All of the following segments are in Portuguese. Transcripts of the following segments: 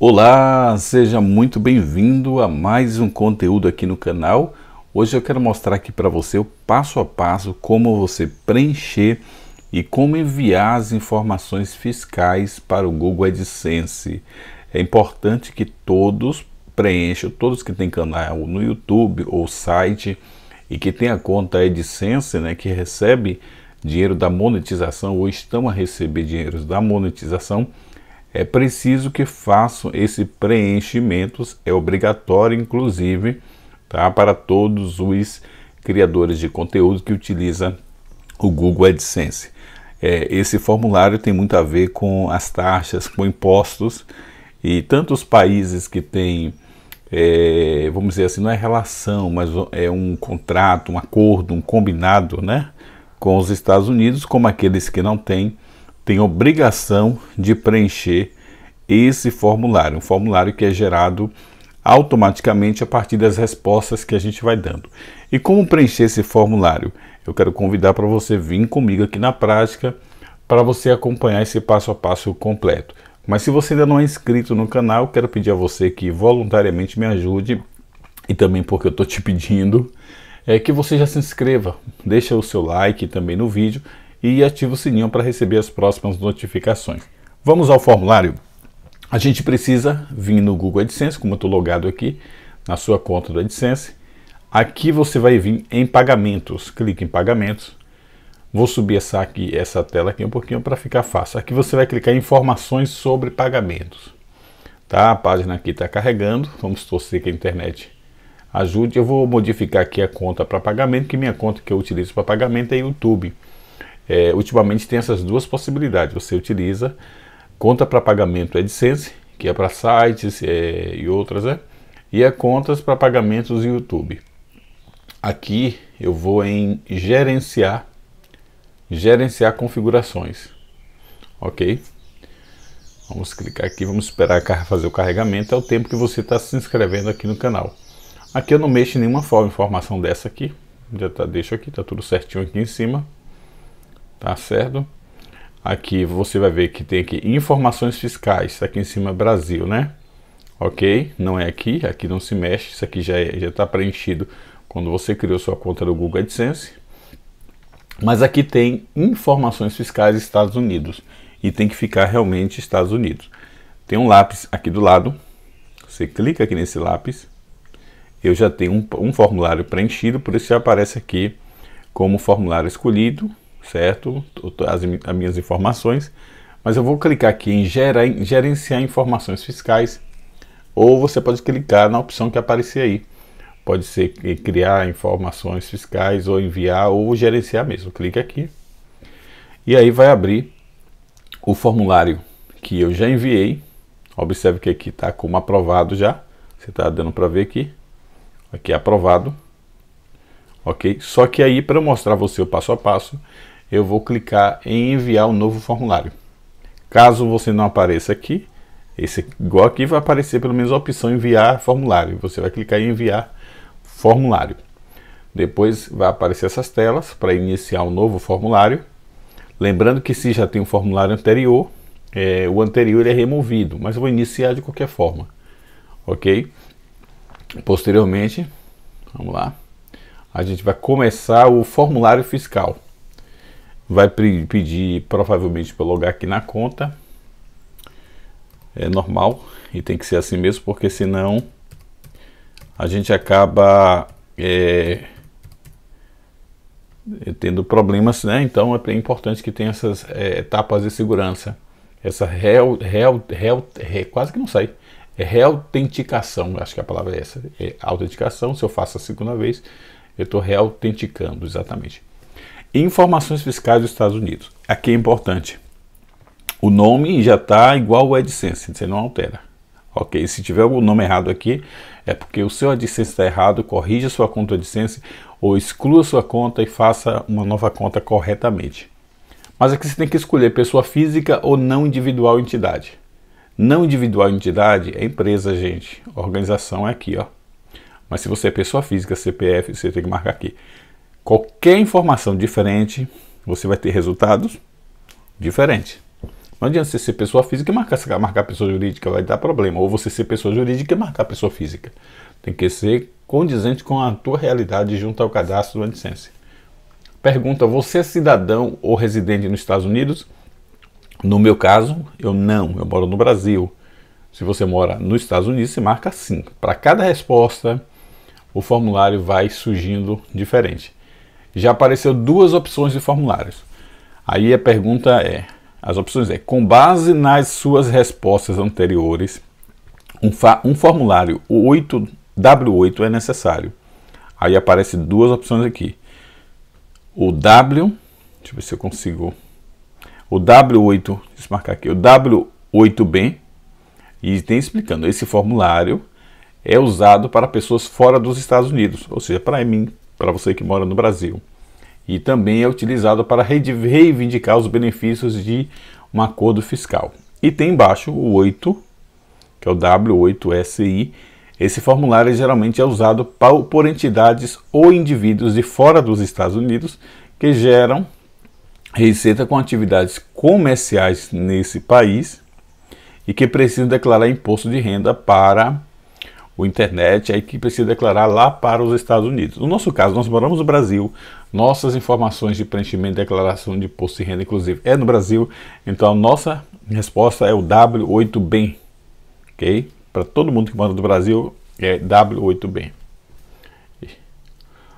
Olá, seja muito bem-vindo a mais um conteúdo aqui no canal. Hoje eu quero mostrar aqui para você o passo a passo como você preencher e como enviar as informações fiscais para o Google AdSense. É importante que todos preencham, todos que têm canal no YouTube ou site e que tem a conta AdSense, né, que recebe dinheiro da monetização ou estão a receber dinheiro da monetização, é preciso que façam esse preenchimento, é obrigatório, inclusive, tá? para todos os criadores de conteúdo que utilizam o Google AdSense. É, esse formulário tem muito a ver com as taxas, com impostos, e tantos países que têm, é, vamos dizer assim, não é relação, mas é um contrato, um acordo, um combinado né, com os Estados Unidos, como aqueles que não têm tem obrigação de preencher esse formulário, um formulário que é gerado automaticamente a partir das respostas que a gente vai dando. E como preencher esse formulário? Eu quero convidar para você vir comigo aqui na prática para você acompanhar esse passo a passo completo. Mas se você ainda não é inscrito no canal, quero pedir a você que voluntariamente me ajude e também porque eu estou te pedindo é que você já se inscreva, deixa o seu like também no vídeo e ativa o sininho para receber as próximas notificações. Vamos ao formulário? A gente precisa vir no Google AdSense, como eu estou logado aqui na sua conta do AdSense. Aqui você vai vir em pagamentos, clique em pagamentos. Vou subir essa, aqui, essa tela aqui um pouquinho para ficar fácil. Aqui você vai clicar em informações sobre pagamentos. Tá? A página aqui está carregando, vamos torcer que a internet ajude. Eu vou modificar aqui a conta para pagamento, que minha conta que eu utilizo para pagamento é YouTube. É, ultimamente tem essas duas possibilidades. Você utiliza conta para pagamento é AdSense, que é para sites é, e outras, né? e a é contas para pagamentos YouTube. Aqui eu vou em gerenciar, gerenciar configurações, ok? Vamos clicar aqui, vamos esperar fazer o carregamento, é o tempo que você está se inscrevendo aqui no canal. Aqui eu não mexo em nenhuma forma informação dessa aqui, já tá, deixo aqui, tá tudo certinho aqui em cima tá certo? Aqui você vai ver que tem aqui informações fiscais, tá aqui em cima Brasil, né? Ok, não é aqui, aqui não se mexe, isso aqui já é, já está preenchido quando você criou sua conta do Google AdSense. Mas aqui tem informações fiscais Estados Unidos e tem que ficar realmente Estados Unidos. Tem um lápis aqui do lado, você clica aqui nesse lápis, eu já tenho um, um formulário preenchido, por isso já aparece aqui como formulário escolhido, certo? As, as minhas informações. Mas eu vou clicar aqui em gerenciar informações fiscais ou você pode clicar na opção que aparecer aí. Pode ser criar informações fiscais ou enviar ou gerenciar mesmo. Clique aqui e aí vai abrir o formulário que eu já enviei. Observe que aqui está como aprovado já. Você está dando para ver aqui. Aqui é aprovado. Ok? Só que aí, para mostrar você o passo a passo, eu vou clicar em enviar o um novo formulário. Caso você não apareça aqui, esse igual aqui vai aparecer pelo menos a opção enviar formulário. Você vai clicar em enviar formulário. Depois vai aparecer essas telas para iniciar um novo formulário. Lembrando que se já tem um formulário anterior, é, o anterior é removido, mas eu vou iniciar de qualquer forma, ok? Posteriormente, vamos lá, a gente vai começar o formulário fiscal vai pedir provavelmente para logar aqui na conta. É normal e tem que ser assim mesmo, porque senão a gente acaba é, tendo problemas, né? Então é importante que tenha essas é, etapas de segurança. Essa real, real, real, real, é, quase que não sai. É reautenticação, acho que a palavra é essa. É autenticação, se eu faço a segunda vez, eu estou reautenticando, exatamente. Informações fiscais dos Estados Unidos. Aqui é importante. O nome já está igual o AdSense, você não altera. Ok, se tiver algum nome errado aqui, é porque o seu AdSense está errado, corrija sua conta AdSense ou exclua sua conta e faça uma nova conta corretamente. Mas aqui você tem que escolher pessoa física ou não individual entidade. Não individual entidade é empresa, gente. organização é aqui, ó. Mas se você é pessoa física, CPF, você tem que marcar aqui. Qualquer informação diferente, você vai ter resultados diferentes. Não adianta você ser pessoa física e marcar, marcar pessoa jurídica, vai dar problema. Ou você ser pessoa jurídica e marcar pessoa física. Tem que ser condizente com a tua realidade junto ao cadastro do AdSense. Pergunta: você é cidadão ou residente nos Estados Unidos? No meu caso, eu não, eu moro no Brasil. Se você mora nos Estados Unidos, se marca sim. Para cada resposta, o formulário vai surgindo diferente já apareceu duas opções de formulários. Aí a pergunta é: as opções é, com base nas suas respostas anteriores, um, um formulário 8, W8 é necessário. Aí aparece duas opções aqui. O W, deixa eu ver se eu consigo. O W8, deixa marcar aqui, o W8B, e tem explicando, esse formulário é usado para pessoas fora dos Estados Unidos, ou seja, para mim, para você que mora no Brasil e também é utilizado para reivindicar os benefícios de um acordo fiscal. E tem embaixo o 8, que é o W8SI. Esse formulário geralmente é usado por entidades ou indivíduos de fora dos Estados Unidos que geram receita com atividades comerciais nesse país e que precisam declarar imposto de renda para o internet, aí que precisa declarar lá para os Estados Unidos. No nosso caso, nós moramos no Brasil, nossas informações de preenchimento e declaração de imposto de renda, inclusive, é no Brasil. Então, a nossa resposta é o W8BEM, ok? Para todo mundo que manda do Brasil, é W8BEM.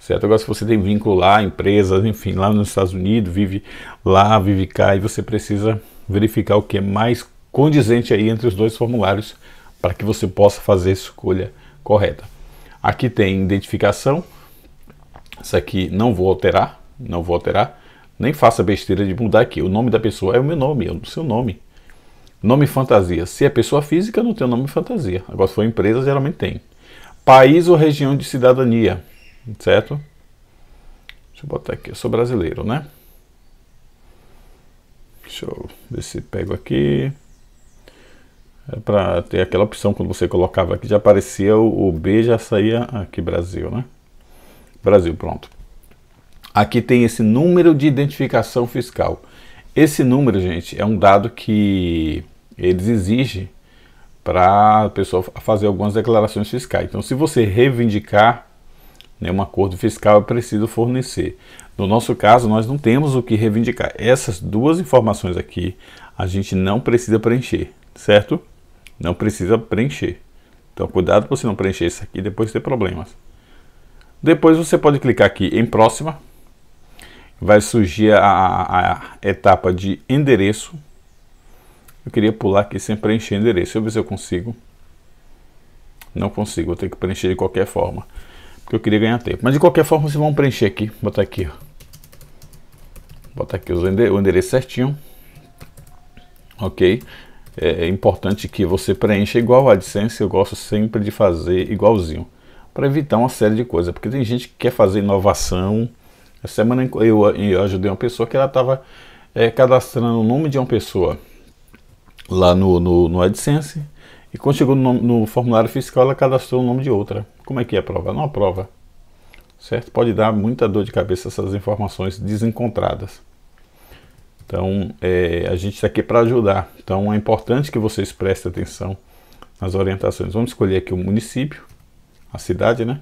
Certo? Agora, se você tem vínculo lá, empresas, enfim, lá nos Estados Unidos, vive lá, vive cá, e você precisa verificar o que é mais condizente aí entre os dois formulários para que você possa fazer a escolha correta. Aqui tem identificação, isso aqui não vou alterar, não vou alterar. Nem faça besteira de mudar aqui. O nome da pessoa é o meu nome, é o seu nome. Nome fantasia. Se é pessoa física, não tem o nome fantasia. Agora, se for empresa, geralmente tem. País ou região de cidadania, certo? Deixa eu botar aqui. Eu sou brasileiro, né? Deixa eu ver se pego aqui. É para ter aquela opção quando você colocava aqui, já aparecia o, o B, já saía aqui Brasil, né? Brasil, pronto. Aqui tem esse número de identificação fiscal. Esse número, gente, é um dado que eles exigem para a pessoa fazer algumas declarações fiscais. Então, se você reivindicar né, um acordo fiscal, é preciso fornecer. No nosso caso, nós não temos o que reivindicar. Essas duas informações aqui, a gente não precisa preencher, certo? Não precisa preencher. Então, cuidado para você não preencher isso aqui e depois ter problemas. Depois você pode clicar aqui em próxima. Vai surgir a, a, a etapa de endereço. Eu queria pular aqui sem preencher endereço. Deixa eu ver se eu consigo. Não consigo, vou ter que preencher de qualquer forma. Porque eu queria ganhar tempo. Mas de qualquer forma vocês vão preencher aqui. botar aqui, ó. Botar aqui o endereço certinho. Ok? É, é importante que você preencha igual a AdSense. Eu gosto sempre de fazer igualzinho para evitar uma série de coisas, porque tem gente que quer fazer inovação. Essa semana eu, eu ajudei uma pessoa que ela estava é, eh, cadastrando o nome de uma pessoa lá no, no, no AdSense e quando chegou no, no, formulário fiscal ela cadastrou o nome de outra. Como é que é a prova? Não aprova. Certo? Pode dar muita dor de cabeça essas informações desencontradas. Então, é, a gente está aqui para ajudar. Então, é importante que vocês prestem atenção nas orientações. Vamos escolher aqui o município a cidade, né?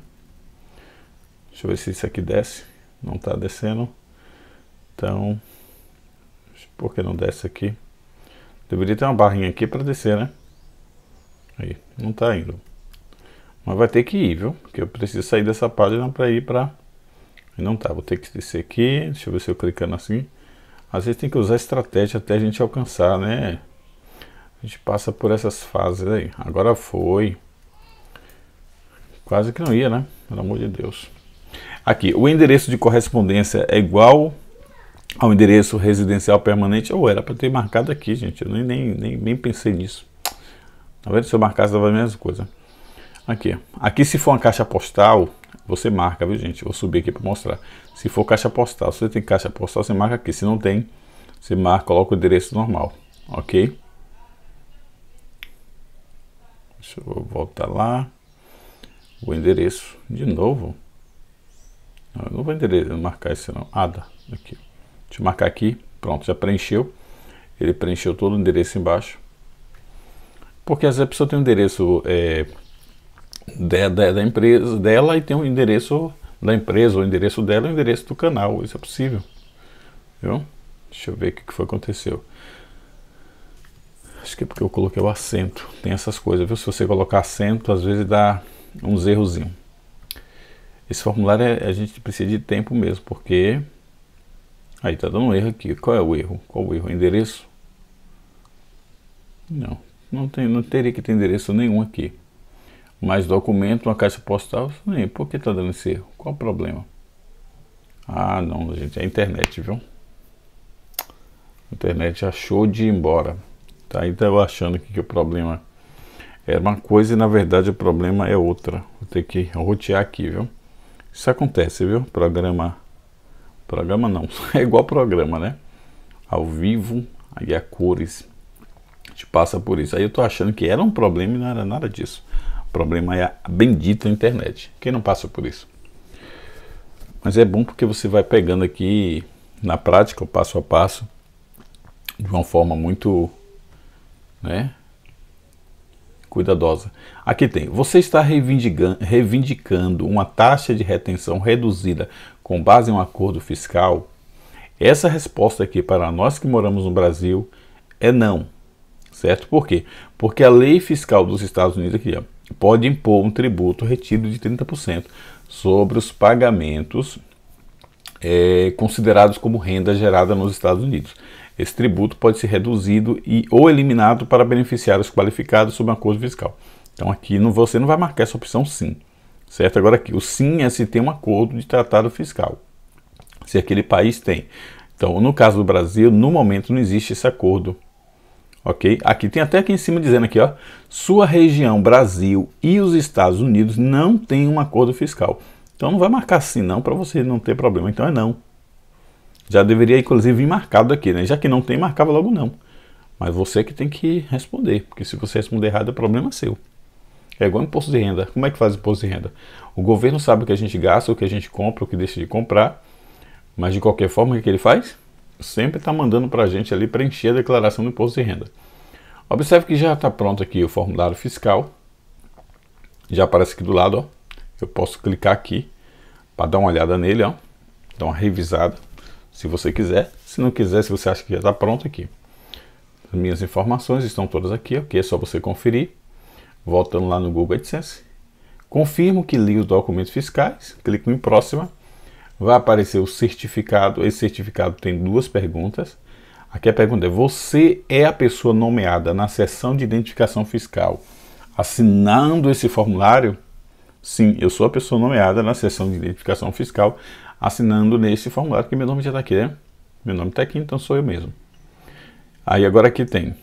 Deixa eu ver se isso aqui desce. Não está descendo. Então, por que não desce aqui? Deveria ter uma barrinha aqui para descer, né? Aí, não está indo. Mas vai ter que ir, viu? Porque eu preciso sair dessa página para ir para... Não tá, vou ter que descer aqui. Deixa eu ver se eu clicando assim. Às vezes tem que usar estratégia até a gente alcançar, né? A gente passa por essas fases aí. Agora foi. Quase que não ia, né? Pelo amor de Deus. Aqui, o endereço de correspondência é igual ao endereço residencial permanente. Ou era para ter marcado aqui, gente. Eu nem, nem, nem pensei nisso. Talvez tá vendo? Se eu marcasse, dava a mesma coisa. Aqui. Aqui, se for uma caixa postal, você marca, viu, gente? Vou subir aqui para mostrar. Se for caixa postal, se você tem caixa postal, você marca aqui. Se não tem, você marca, coloca o endereço normal, ok? Deixa eu voltar lá o endereço de novo. Não, eu não vou endereço, marcar esse não. ADA. Ah, aqui. Deixa eu marcar aqui. Pronto, já preencheu. Ele preencheu todo o endereço embaixo. Porque às vezes a pessoa tem um endereço é, da, da, da, empresa dela e tem um endereço da empresa, o endereço dela e o endereço do canal. Isso é possível. Viu? Deixa eu ver o que foi aconteceu. Acho que é porque eu coloquei o acento. Tem essas coisas, viu? Se você colocar acento, às vezes dá uns errozinhos. Esse formulário é, a gente precisa de tempo mesmo, porque aí tá dando um erro aqui. Qual é o erro? Qual o erro? Endereço? Não, não tem, não teria que ter endereço nenhum aqui. Mais documento, uma caixa postal, nem. Por que tá dando esse erro? Qual o problema? Ah, não, gente, é a internet, viu? A internet achou de ir embora. Tá, então eu achando que o problema era uma coisa e na verdade o problema é outra. Vou ter que rotear aqui, viu? Isso acontece, viu? Programa. Programa não, é igual programa, né? Ao vivo, aí a cores. A gente passa por isso. Aí eu tô achando que era um problema e não era nada disso. O problema é a bendita internet. Quem não passa por isso? Mas é bom porque você vai pegando aqui na prática, o passo a passo, de uma forma muito, né? cuidadosa. Aqui tem: você está reivindicando, uma taxa de retenção reduzida com base em um acordo fiscal? Essa resposta aqui para nós que moramos no Brasil é não. Certo? Por quê? Porque a lei fiscal dos Estados Unidos aqui pode impor um tributo retido de 30% sobre os pagamentos é, considerados como renda gerada nos Estados Unidos esse tributo pode ser reduzido e ou eliminado para beneficiar os qualificados sob um acordo fiscal. Então aqui não, você não vai marcar essa opção sim, certo? Agora aqui, o sim é se tem um acordo de tratado fiscal, se aquele país tem. Então, no caso do Brasil, no momento não existe esse acordo, ok? Aqui tem até aqui em cima dizendo aqui, ó, sua região Brasil e os Estados Unidos não têm um acordo fiscal. Então não vai marcar sim não para você não ter problema. Então é não. Já deveria, inclusive, vir marcado aqui, né? Já que não tem, marcava logo não. Mas você que tem que responder, porque se você responder errado, é problema seu. É igual imposto de renda. Como é que faz imposto de renda? O governo sabe o que a gente gasta, o que a gente compra, o que deixa de comprar, mas de qualquer forma, o que ele faz? Sempre está mandando para a gente ali preencher a declaração do imposto de renda. Observe que já está pronto aqui o formulário fiscal. Já aparece aqui do lado, ó. Eu posso clicar aqui para dar uma olhada nele, ó. Dar uma revisada se você quiser. Se não quiser, se você acha que já está pronto aqui. As minhas informações estão todas aqui, ok? É só você conferir. Voltando lá no Google AdSense. Confirmo que li os documentos fiscais. Clico em próxima. Vai aparecer o certificado. Esse certificado tem duas perguntas. Aqui a pergunta é: você é a pessoa nomeada na seção de identificação fiscal assinando esse formulário? Sim, eu sou a pessoa nomeada na seção de identificação fiscal assinando nesse formulário que meu nome já está aqui, né? Meu nome está aqui, então sou eu mesmo. Aí agora aqui tem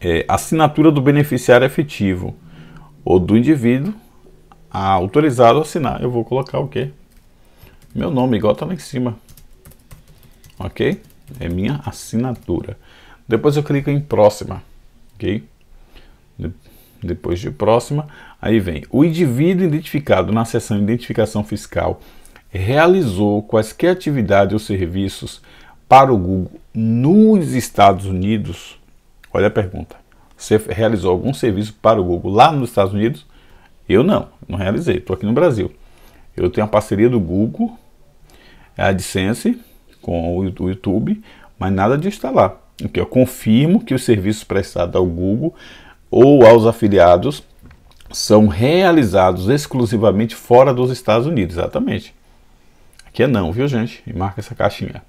é, assinatura do beneficiário efetivo ou do indivíduo autorizado a assinar. Eu vou colocar o quê? Meu nome, igual está lá em cima. Ok? É minha assinatura. Depois eu clico em próxima. Ok? De depois de próxima, aí vem o indivíduo identificado na seção identificação fiscal realizou quaisquer atividades ou serviços para o Google nos Estados Unidos? Olha a pergunta. Você realizou algum serviço para o Google lá nos Estados Unidos? Eu não, não realizei, estou aqui no Brasil. Eu tenho a parceria do Google, a AdSense, com o YouTube, mas nada de instalar. Tá que eu confirmo que os serviços prestados ao Google ou aos afiliados são realizados exclusivamente fora dos Estados Unidos, exatamente que é não, viu gente? E marca essa caixinha.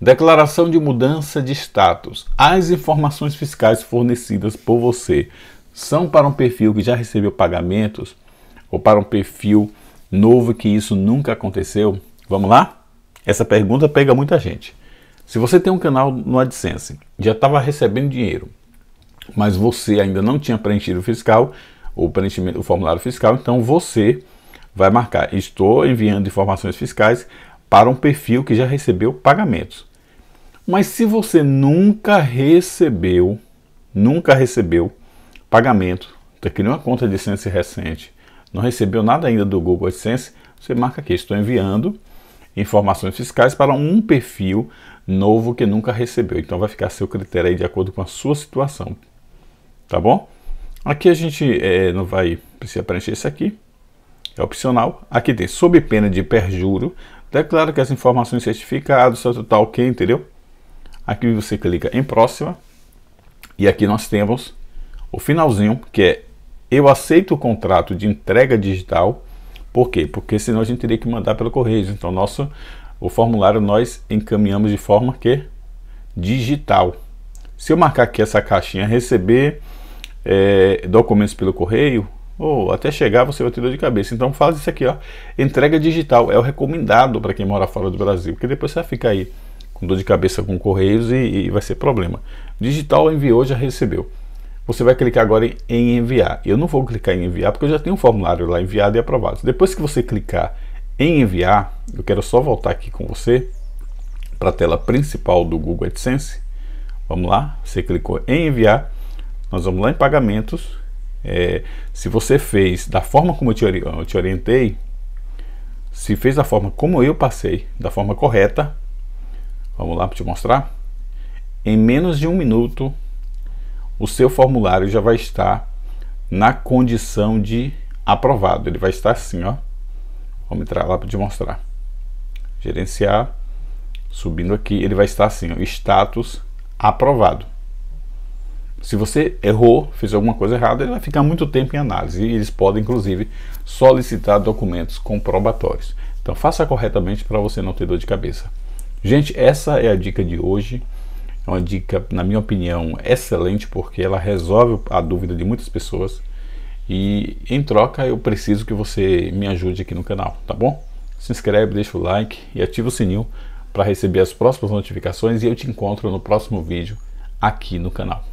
Declaração de mudança de status. As informações fiscais fornecidas por você são para um perfil que já recebeu pagamentos ou para um perfil novo que isso nunca aconteceu? Vamos lá? Essa pergunta pega muita gente. Se você tem um canal no AdSense, já estava recebendo dinheiro, mas você ainda não tinha preenchido o fiscal, o, preenchimento, o formulário fiscal, então você vai marcar: Estou enviando informações fiscais para um perfil que já recebeu pagamentos. Mas se você nunca recebeu, nunca recebeu pagamento, está criando uma conta de licença recente, não recebeu nada ainda do Google AdSense, você marca aqui: Estou enviando informações fiscais para um perfil novo que nunca recebeu. Então vai ficar a seu critério aí de acordo com a sua situação. Tá bom? Aqui a gente é, não vai precisar preencher isso aqui é opcional, aqui tem sob pena de perjúrio, declara que as informações certificadas, tal, tal, ok, entendeu? Aqui você clica em próxima e aqui nós temos o finalzinho que é eu aceito o contrato de entrega digital. Por quê? Porque senão a gente teria que mandar pelo correio. Então nosso o formulário nós encaminhamos de forma que digital. Se eu marcar aqui essa caixinha receber é, documentos pelo correio, ou até chegar você vai ter dor de cabeça. Então faz isso aqui, ó. Entrega digital é o recomendado para quem mora fora do Brasil, porque depois você vai ficar aí com dor de cabeça com correios e, e vai ser problema. Digital enviou, já recebeu. Você vai clicar agora em, em enviar. Eu não vou clicar em enviar porque eu já tenho um formulário lá enviado e aprovado. Depois que você clicar em enviar, eu quero só voltar aqui com você para a tela principal do Google AdSense. Vamos lá, você clicou em enviar. Nós vamos lá em pagamentos, é, se você fez da forma como eu te, eu te orientei, se fez da forma como eu passei, da forma correta, vamos lá para te mostrar, em menos de um minuto o seu formulário já vai estar na condição de aprovado. Ele vai estar assim, ó. Vamos entrar lá para te mostrar. Gerenciar, subindo aqui, ele vai estar assim, ó, status aprovado se você errou, fez alguma coisa errada, ele vai ficar muito tempo em análise e eles podem, inclusive, solicitar documentos comprobatórios. Então, faça corretamente para você não ter dor de cabeça. Gente, essa é a dica de hoje. É uma dica, na minha opinião, excelente porque ela resolve a dúvida de muitas pessoas. E em troca, eu preciso que você me ajude aqui no canal, tá bom? Se inscreve, deixa o like e ativa o sininho para receber as próximas notificações. E eu te encontro no próximo vídeo aqui no canal.